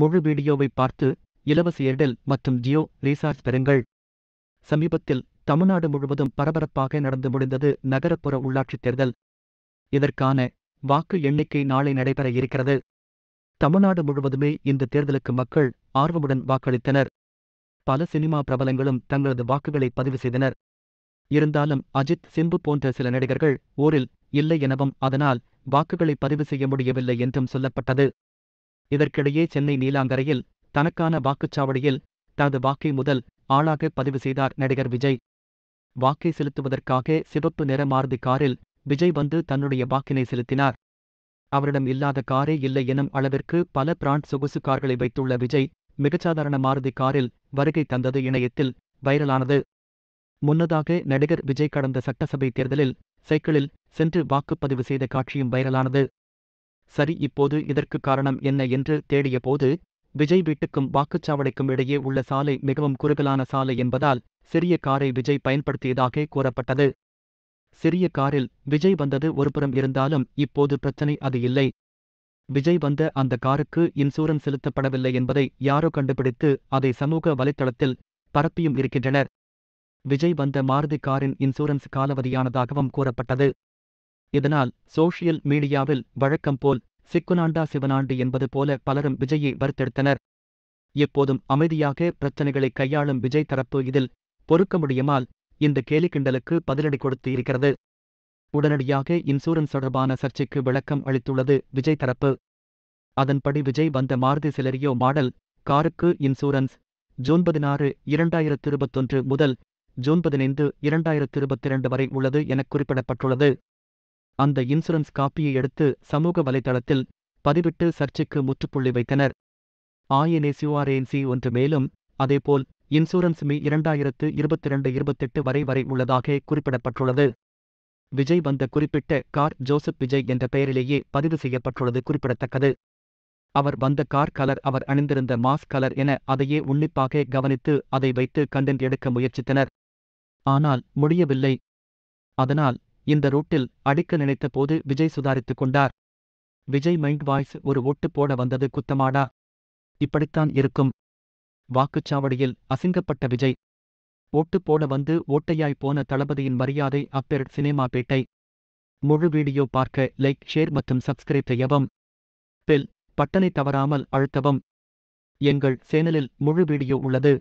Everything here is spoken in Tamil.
முழு வீடியோவை பார்த்து இலவச ஏர்டெல் மற்றும் ஜியோ ரீசார்ஜ் பெறுங்கள் சமீபத்தில் தமிழ்நாடு முழுவதும் பரபரப்பாக நடந்து முடிந்தது நகரப்புற உள்ளாட்சித் தேர்தல் இதற்கான வாக்கு எண்ணிக்கை நாளை நடைபெற இருக்கிறது தமிழ்நாடு முழுவதுமே இந்த தேர்தலுக்கு மக்கள் ஆர்வமுடன் வாக்களித்தனர் பல சினிமா பிரபலங்களும் தங்களது வாக்குகளை பதிவு செய்தனர் இருந்தாலும் அஜித் சிம்பு போன்ற சில நடிகர்கள் ஊரில் இல்லை எனவும் அதனால் வாக்குகளை பதிவு செய்ய முடியவில்லை என்றும் சொல்லப்பட்டது இதற்கிடையே சென்னை நீலாங்கரையில் தனக்கான வாக்குச்சாவடியில் தனது வாக்கை முதல் ஆளாக பதிவு செய்தார் நடிகர் விஜய் வாக்கை செலுத்துவதற்காக சிவப்பு நிற மாறுதி காரில் விஜய் வந்து தன்னுடைய வாக்கினை செலுத்தினார் அவரிடம் இல்லாத காரே இல்லை எனும் அளவிற்கு பல பிராண்ட் சொகுசு கார்களை வைத்துள்ள விஜய் மிகச்சாதாரண மாறுதி காரில் வருகை தந்தது இணையத்தில் வைரலானது முன்னதாக நடிகர் விஜய் கடந்த சட்டசபை தேர்தலில் சைக்கிளில் சென்று வாக்குப்பதிவு செய்த காட்சியும் வைரலானது சரி இப்போது இதற்கு காரணம் என்ன என்று தேடிய போது விஜய் வீட்டுக்கும் வாக்குச்சாவடிக்கும் இடையே உள்ள சாலை மிகவும் குறுகலான சாலை என்பதால் சிறிய காரை விஜய் பயன்படுத்தியதாக கூறப்பட்டது சிறிய காரில் விஜய் வந்தது ஒருபுறம் இருந்தாலும் இப்போது பிரச்சனை அது இல்லை விஜய் வந்த அந்த காருக்கு இன்சூரன்ஸ் செலுத்தப்படவில்லை என்பதை யாரோ கண்டுபிடித்து அதை சமூக வலைத்தளத்தில் பரப்பியும் இருக்கின்றனர் விஜய் வந்த மாருதி காரின் இன்சூரன்ஸ் காலவதியானதாகவும் கூறப்பட்டது இதனால் சோஷியல் மீடியாவில் வழக்கம் போல் சிக்குனாண்டா சிவனாண்டு என்பது போல பலரும் விஜயை வருத்தெடுத்தனர் எப்போதும் அமைதியாக பிரச்சனைகளை கையாளும் விஜய் தரப்பு இதில் பொறுக்க முடியுமால் இந்த கேலிக்கிண்டலுக்கு பதிலடி கொடுத்து இருக்கிறது உடனடியாக இன்சூரன்ஸ் தொடர்பான சர்ச்சைக்கு விளக்கம் அளித்துள்ளது விஜய் தரப்பு அதன்படி விஜய் வந்த மாருதி சிலரியோ மாடல் காருக்கு இன்சூரன்ஸ் ஜூன் பதினாறு இரண்டாயிரத்து இருபத்தொன்று முதல் ஜூன் பதினைந்து இரண்டாயிரத்து இருபத்தி இரண்டு வரை உள்ளது என குறிப்பிடப்பட்டுள்ளது அந்த இன்சூரன்ஸ் காப்பியை எடுத்து சமூக வலைதளத்தில் பதிவிட்டு சர்ச்சைக்கு முற்றுப்புள்ளி வைத்தனர் ஆயனேசியூஆர்ஏஎன்சி ஒன்று மேலும் அதேபோல் இன்சூரன்ஸ் மீ இரண்டாயிரத்து இருபத்தி ரெண்டு இருபத்தெட்டு வரை வரை உள்ளதாக குறிப்பிடப்பட்டுள்ளது விஜய் வந்த குறிப்பிட்ட கார் ஜோசப் விஜய் என்ற பெயரிலேயே பதிவு செய்யப்பட்டுள்ளது குறிப்பிடத்தக்கது அவர் வந்த கார் கலர் அவர் அணிந்திருந்த மாஸ் கலர் என அதையே உன்னிப்பாக கவனித்து அதை வைத்து கண்டென்ட் எடுக்க முயற்சித்தனர் ஆனால் முடியவில்லை அதனால் இந்த ரூட்டில் அடிக்க நினைத்த போது விஜய் சுதாரித்துக் கொண்டார் விஜய் மைண்ட் வாய்ஸ் ஒரு ஓட்டு போட வந்தது குத்தமாடா இப்படித்தான் இருக்கும் வாக்குச்சாவடியில் அசிங்கப்பட்ட விஜய் ஓட்டு போட வந்து ஓட்டையாய் போன தளபதியின் மரியாதை அப்பெர் சினிமா பேட்டை முழு வீடியோ பார்க்க லைக் ஷேர் மற்றும் சப்ஸ்கிரைப் செய்யவும் பில் பட்டனை தவறாமல் அழுத்தவும் எங்கள் சேனலில் முழு வீடியோ உள்ளது